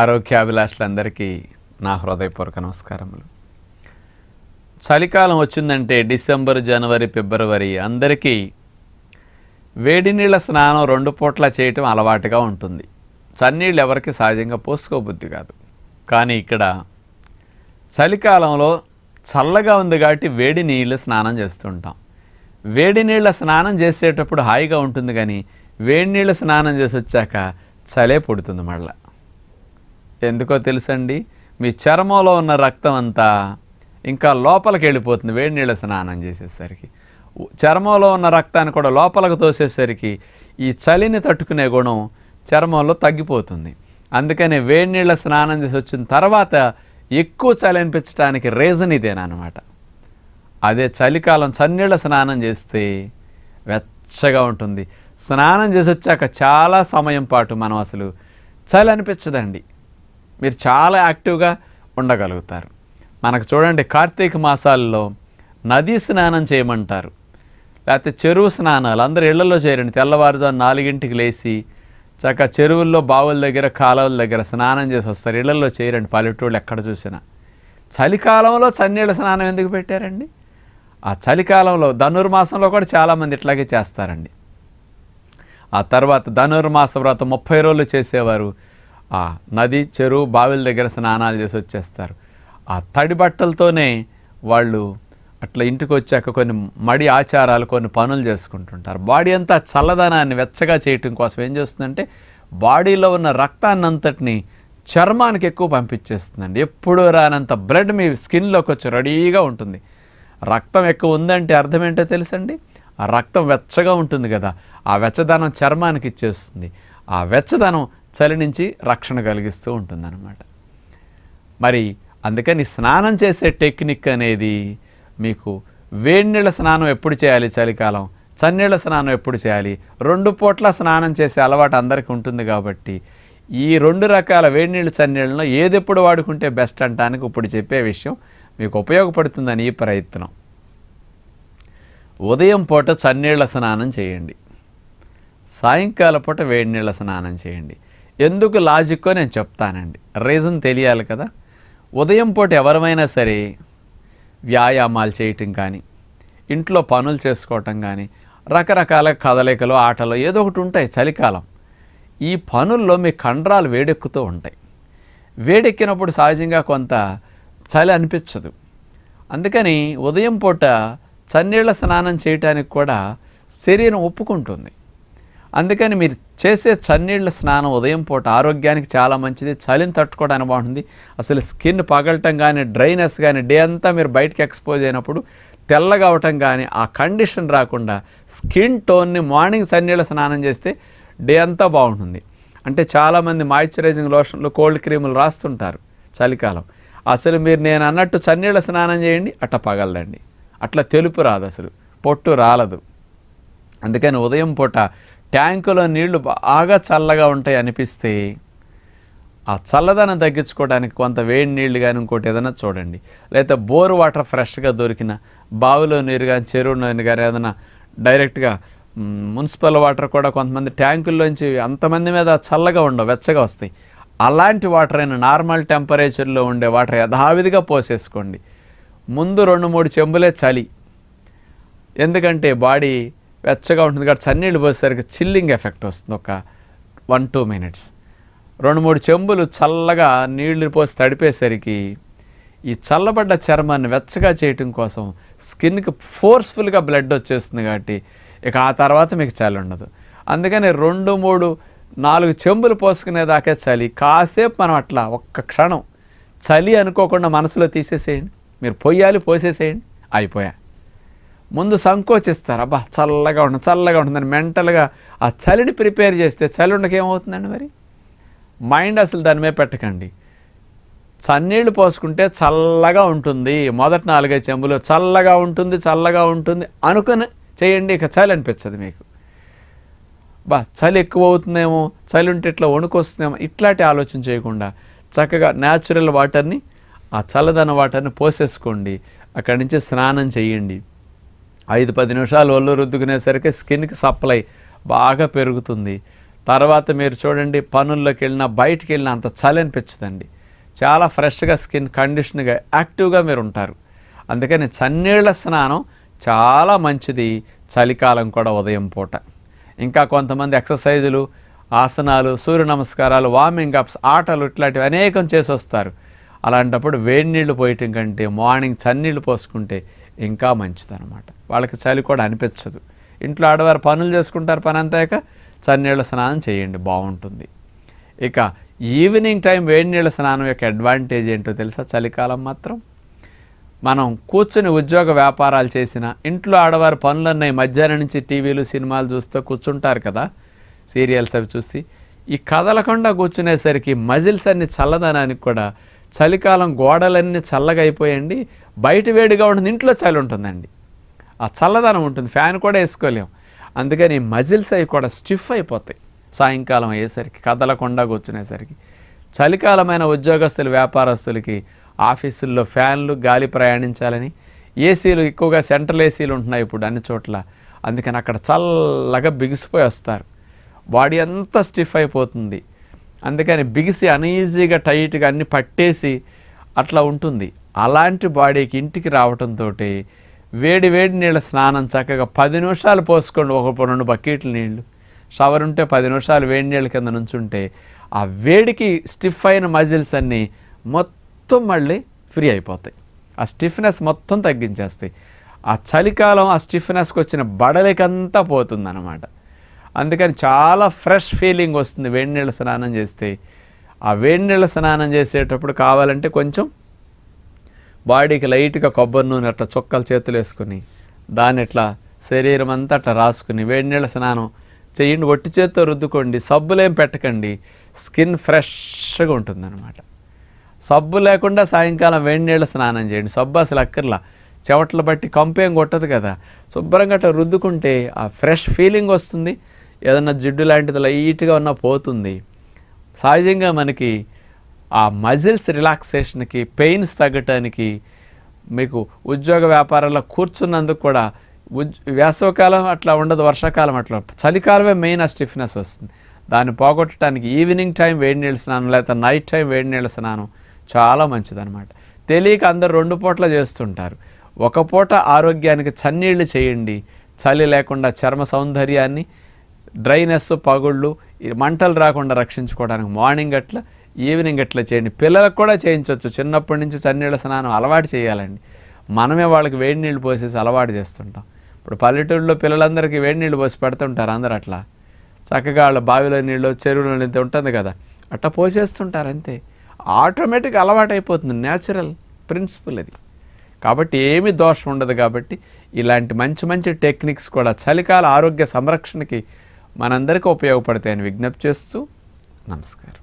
ఆరోగ్యాభిలాషులందరికీ నా హృదయపూర్వక నమస్కారములు చలికాలం వచ్చిందంటే డిసెంబర్ జనవరి ఫిబ్రవరి అందరికీ వేడి నీళ్ళ స్నానం రెండు పూట్ల చేయటం అలవాటుగా ఉంటుంది చన్నీళ్ళు ఎవరికి సహజంగా పోసుకోబుద్ధి కాదు కానీ ఇక్కడ చలికాలంలో చల్లగా ఉంది కాబట్టి వేడి నీళ్ళు స్నానం చేస్తుంటాం వేడి నీళ్ళ స్నానం చేసేటప్పుడు హాయిగా ఉంటుంది కానీ వేడి నీళ్ళ స్నానం చేసి వచ్చాక చలే పుడుతుంది మళ్ళీ ఎందుకో తెలుసండి మీ చర్మంలో ఉన్న రక్తం అంతా ఇంకా లోపలికి వెళ్ళిపోతుంది వేడి నీళ్ళ స్నానం చేసేసరికి చర్మంలో ఉన్న రక్తాన్ని కూడా లోపలికి తోసేసరికి ఈ చలిని తట్టుకునే గుణం చర్మంలో తగ్గిపోతుంది అందుకనే వేడి నీళ్ళ స్నానం చేసి వచ్చిన తర్వాత ఎక్కువ చలి అనిపించడానికి రీజన్ ఇదేనమాట అదే చలికాలం చన్నీళ్ళ స్నానం చేస్తే వెచ్చగా ఉంటుంది స్నానం చేసి వచ్చాక చాలా సమయం పాటు మనం అసలు చలి అనిపించదండి మీరు చాలా యాక్టివ్గా ఉండగలుగుతారు మనకు చూడండి కార్తీక మాసాల్లో నదీ స్నానం చేయమంటారు లేకపోతే చెరువు స్నానాలు అందరు ఇళ్లలో చేరండి తెల్లవారుజాము నాలుగింటికి లేచి చక్క చెరువుల్లో బావుల దగ్గర కాలువల దగ్గర స్నానం చేసి వస్తారు ఇళ్లలో చేయరండి పల్లెటూళ్ళు ఎక్కడ చూసినా చలికాలంలో చన్నీళ్ళ స్నానం ఎందుకు పెట్టారండి ఆ చలికాలంలో ధనుర్మాసంలో కూడా చాలామంది ఇట్లాగే చేస్తారండి ఆ తర్వాత ధనుర్మాస వ్రతం ముప్పై రోజులు చేసేవారు ఆ నది చెరువు బావిల దగ్గర స్నానాలు చేసి వచ్చేస్తారు ఆ తడి బట్టలతోనే వాళ్ళు అట్లా ఇంటికి వచ్చాక కొన్ని మడి ఆచారాలు కొన్ని పనులు చేసుకుంటుంటారు బాడీ అంతా చల్లదనాన్ని వెచ్చగా చేయటం కోసం ఏం చేస్తుందంటే బాడీలో ఉన్న రక్తాన్ని అంతటిని చర్మానికి ఎక్కువ పంపించేస్తుందండి ఎప్పుడూ రానంత బ్లడ్ మీ స్కిన్లోకి వచ్చి రెడీగా ఉంటుంది రక్తం ఎక్కువ ఉందంటే అర్థం ఏంటో తెలుసండి ఆ రక్తం వెచ్చగా ఉంటుంది కదా ఆ వెచ్చదనం చర్మానికి ఇచ్చేస్తుంది ఆ వెచ్చదనం చలి నుంచి రక్షణ కలిగిస్తూ ఉంటుందన్నమాట మరి అందుకని స్నానం చేసే టెక్నిక్ అనేది మీకు నీళ్ళ స్నానం ఎప్పుడు చేయాలి చలికాలం చన్నీళ్ళ స్నానం ఎప్పుడు చేయాలి రెండు పూట్ల స్నానం చేసే అలవాటు అందరికీ ఉంటుంది కాబట్టి ఈ రెండు రకాల వేడినీళ్ళు చన్నీళ్ళను ఏది ఎప్పుడు వాడుకుంటే బెస్ట్ అంటానికి ఇప్పుడు చెప్పే విషయం మీకు ఉపయోగపడుతుందని ఈ ప్రయత్నం ఉదయం పూట చన్నీళ్ళ స్నానం చేయండి సాయంకాల పూట వేడి నీళ్ళ స్నానం చేయండి ఎందుకు లాజిక్కో నేను చెప్తానండి రీజన్ తెలియాలి కదా ఉదయం పూట ఎవరమైనా సరే వ్యాయామాలు చేయటం కానీ ఇంట్లో పనులు చేసుకోవటం కానీ రకరకాల కదలికలు ఆటలు ఏదో ఒకటి ఉంటాయి చలికాలం ఈ పనుల్లో మీ కండరాలు వేడెక్కుతూ ఉంటాయి వేడెక్కినప్పుడు సహజంగా కొంత చలి అనిపించదు అందుకని ఉదయం పూట చన్నీళ్ల స్నానం చేయటానికి కూడా శరీరం ఒప్పుకుంటుంది అందుకని మీరు చేసే చన్నీళ్ళ స్నానం ఉదయం పూట ఆరోగ్యానికి చాలా మంచిది చలిని తట్టుకోవడానికి బాగుంటుంది అసలు స్కిన్ పగలటం కానీ డ్రైనెస్ కానీ డే అంతా మీరు బయటకు ఎక్స్పోజ్ అయినప్పుడు తెల్లగా అవటం కానీ ఆ కండిషన్ రాకుండా స్కిన్ టోన్ని మార్నింగ్ చన్నీళ్ళ స్నానం చేస్తే డే అంతా బాగుంటుంది అంటే చాలామంది మాయిశ్చరైజింగ్ లోషన్లు కోల్డ్ క్రీములు రాస్తుంటారు చలికాలం అసలు మీరు నేను అన్నట్టు చన్నీళ్ళ స్నానం చేయండి అట్ట పగలదండి అట్లా తెలుపు రాదు అసలు పొట్టు రాలదు అందుకని ఉదయం పూట ట్యాంకులో నీళ్లు బాగా చల్లగా ఉంటాయి అనిపిస్తే ఆ చల్లదనం తగ్గించుకోవడానికి కొంత వేడి నీళ్లు కానీ ఇంకోటి ఏదైనా చూడండి లేకపోతే బోర్ వాటర్ ఫ్రెష్గా దొరికిన బావిలో నీరు కానీ చెరువులో నీరు కానీ ఏదైనా డైరెక్ట్గా మున్సిపల్ వాటర్ కూడా కొంతమంది ట్యాంకుల్లోంచి అంతమంది మీద చల్లగా ఉండవు వెచ్చగా వస్తాయి అలాంటి వాటర్ అయినా నార్మల్ టెంపరేచర్లో ఉండే వాటర్ యథావిధిగా పోసేసుకోండి ముందు రెండు మూడు చెంబులే చలి ఎందుకంటే బాడీ వెచ్చగా ఉంటుంది కాబట్టి చన్నీళ్ళు పోసేసరికి చిల్లింగ్ ఎఫెక్ట్ వస్తుంది ఒక వన్ టూ మినిట్స్ రెండు మూడు చెంబులు చల్లగా నీళ్లు పోసి తడిపేసరికి ఈ చల్లబడ్డ చర్మాన్ని వెచ్చగా చేయటం కోసం స్కిన్కి ఫోర్స్ఫుల్గా బ్లడ్ వచ్చేస్తుంది కాబట్టి ఇక ఆ తర్వాత మీకు చలి ఉండదు అందుకని రెండు మూడు నాలుగు చెంబులు పోసుకునేదాకే చలి కాసేపు మనం అట్లా ఒక్క క్షణం చలి అనుకోకుండా మనసులో తీసేసేయండి మీరు పొయ్యాలి పోసేసేయండి అయిపోయా ముందు సంకోచిస్తారు అబ్బా చల్లగా ఉంటుంది చల్లగా ఉంటుందని మెంటల్గా ఆ చలిని ప్రిపేర్ చేస్తే చలి ఉండకేమవుతుందండి మరి మైండ్ అసలు దాని మీద పెట్టకండి చన్నీళ్ళు పోసుకుంటే చల్లగా ఉంటుంది మొదటి నాలుగైదు చెంబులు చల్లగా ఉంటుంది చల్లగా ఉంటుంది అనుకుని చేయండి ఇక చలి అనిపించదు మీకు బా చలి ఎక్కువ అవుతుందేమో చలి ఉంటే ఇట్లా వణుకొస్తుందేమో ఇట్లాంటి ఆలోచన చేయకుండా చక్కగా న్యాచురల్ వాటర్ని ఆ చల్లదన వాటర్ని పోసేసుకోండి అక్కడి నుంచి స్నానం చేయండి ఐదు పది నిమిషాలు ఒళ్ళు రుద్దుకునేసరికి స్కిన్కి సప్లై బాగా పెరుగుతుంది తర్వాత మీరు చూడండి పనుల్లోకి వెళ్ళినా బయటికి వెళ్ళినా అంత చలి అనిపించదండి చాలా ఫ్రెష్గా స్కిన్ కండిషన్గా యాక్టివ్గా మీరు ఉంటారు అందుకని చన్నీళ్ళ స్నానం చాలా మంచిది చలికాలం కూడా ఉదయం పూట ఇంకా కొంతమంది ఎక్సర్సైజులు ఆసనాలు సూర్య నమస్కారాలు వార్మింగ్ అప్స్ ఆటలు ఇట్లాంటివి అనేకం చేసి వస్తారు అలాంటప్పుడు వేడి నీళ్లు పోయటం కంటే మార్నింగ్ చన్నీళ్ళు పోసుకుంటే ఇంకా మంచిదనమాట వాళ్ళకి చలి కూడా అనిపించదు ఇంట్లో ఆడవారు పనులు చేసుకుంటారు పని అంతాక చన్నీళ్ళ స్నానం చేయండి బాగుంటుంది ఇక ఈవినింగ్ టైం వేడి నీళ్ళ స్నానం యొక్క అడ్వాంటేజ్ ఏంటో తెలుసా చలికాలం మాత్రం మనం కూర్చుని ఉద్యోగ వ్యాపారాలు చేసిన ఇంట్లో ఆడవారు పనులన్నీ మధ్యాహ్నం నుంచి టీవీలు సినిమాలు చూస్తూ కూర్చుంటారు కదా సీరియల్స్ అవి చూసి ఈ కదలకుండా కూర్చునేసరికి మజిల్స్ అన్ని చల్లదనానికి కూడా చలికాలం గోడలన్నీ చల్లగా అయిపోయండి బయట వేడిగా ఉంటుంది ఇంట్లో చలి ఉంటుందండి ఆ చల్లదనం ఉంటుంది ఫ్యాన్ కూడా వేసుకోలేము అందుకని మజిల్స్ అవి కూడా స్టిఫ్ అయిపోతాయి సాయంకాలం అయ్యేసరికి కదలకుండా కూర్చునేసరికి చలికాలమైన ఉద్యోగస్తులు వ్యాపారస్తులకి ఆఫీసుల్లో ఫ్యాన్లు గాలి ప్రయాణించాలని ఏసీలు ఎక్కువగా సెంట్రల్ ఏసీలు ఉంటున్నాయి ఇప్పుడు అన్ని చోట్ల అందుకని అక్కడ చల్లగా బిగిసిపోయి వస్తారు బాడీ అంతా స్టిఫ్ అయిపోతుంది అందుకని బిగిసి అనీజీగా టైట్గా అన్ని పట్టేసి అట్లా ఉంటుంది అలాంటి బాడీకి ఇంటికి రావడంతో వేడి వేడి నీళ్ళ స్నానం చక్కగా పది నిమిషాలు పోసుకోండి ఒక రెండు బకెట్లు నీళ్ళు షవర్ ఉంటే పది నిమిషాలు వేడి నీళ్ళ కింద నుంచుంటే ఆ వేడికి స్టిఫ్ అయిన మజిల్స్ అన్నీ మొత్తం మళ్ళీ ఫ్రీ అయిపోతాయి ఆ స్టిఫ్నెస్ మొత్తం తగ్గించేస్తాయి ఆ చలికాలం ఆ స్టిఫ్నెస్కి వచ్చిన బడలికంతా అన్నమాట అందుకని చాలా ఫ్రెష్ ఫీలింగ్ వస్తుంది వేడి నీళ్ళ స్నానం చేస్తే ఆ వేడి నీళ్ళ స్నానం చేసేటప్పుడు కావాలంటే కొంచెం బాడీకి లైట్గా కొబ్బరి నూనె అట్లా చుక్కలు చేతులు వేసుకుని దాన్ని ఇట్లా శరీరం అంతా అట్లా రాసుకుని వేడి నీళ్ళ స్నానం చేయండి ఒట్టి చేత్తో రుద్దుకోండి సబ్బులేం పెట్టకండి స్కిన్ ఫ్రెష్గా ఉంటుందన్నమాట సబ్బు లేకుండా సాయంకాలం వేడి నీళ్ళ స్నానం చేయండి సబ్బు అసలు అక్కర్లా చెవట్లు బట్టి కంపేం కొట్టదు కదా శుభ్రంగా అట్లా రుద్దుకుంటే ఆ ఫ్రెష్ ఫీలింగ్ వస్తుంది ఏదన్నా జిడ్డు లాంటిది లైట్గా ఉన్నా పోతుంది సహజంగా మనకి ఆ మజిల్స్ రిలాక్సేషన్కి పెయిన్స్ తగ్గటానికి మీకు ఉద్యోగ వ్యాపారాల్లో కూర్చున్నందుకు కూడా వేసవకాలం అట్లా ఉండదు వర్షాకాలం అట్లా చలికాలమే మెయిన్ ఆ స్టిఫ్నెస్ వస్తుంది దాన్ని పోగొట్టడానికి ఈవినింగ్ టైం వేడి నీళ్ళు స్నానం లేకపోతే నైట్ టైం వేడి నీళ్ళ స్నానం చాలా మంచిదన్నమాట తెలియక అందరు రెండు పూట్ల చేస్తుంటారు ఒక పూట ఆరోగ్యానికి చన్నీళ్ళు చేయండి చలి లేకుండా చర్మ సౌందర్యాన్ని డ్రైనెస్ పగుళ్ళు మంటలు రాకుండా రక్షించుకోవడానికి మార్నింగ్ అట్లా ఈవినింగ్ అట్లా చేయండి పిల్లలకు కూడా చేయించవచ్చు చిన్నప్పటి నుంచి చన్నీళ్ళ స్నానం అలవాటు చేయాలండి మనమే వాళ్ళకి వేడి నీళ్ళు పోసేసి అలవాటు చేస్తుంటాం ఇప్పుడు పల్లెటూరులో పిల్లలందరికీ వేడి నీళ్ళు పోసి పెడుతుంటారు అందరు అట్లా చక్కగా వాళ్ళ బావిలో నీళ్ళు చెరువులో నీళ్ళు ఉంటుంది కదా అట్లా పోసేస్తుంటారు అంతే ఆటోమేటిక్ అలవాటు అయిపోతుంది న్యాచురల్ ప్రిన్సిపల్ అది కాబట్టి ఏమి దోషం ఉండదు కాబట్టి ఇలాంటి మంచి మంచి టెక్నిక్స్ కూడా చలికాల ఆరోగ్య సంరక్షణకి మనందరికీ ఉపయోగపడతాయని విజ్ఞప్తి చేస్తూ నమస్కారం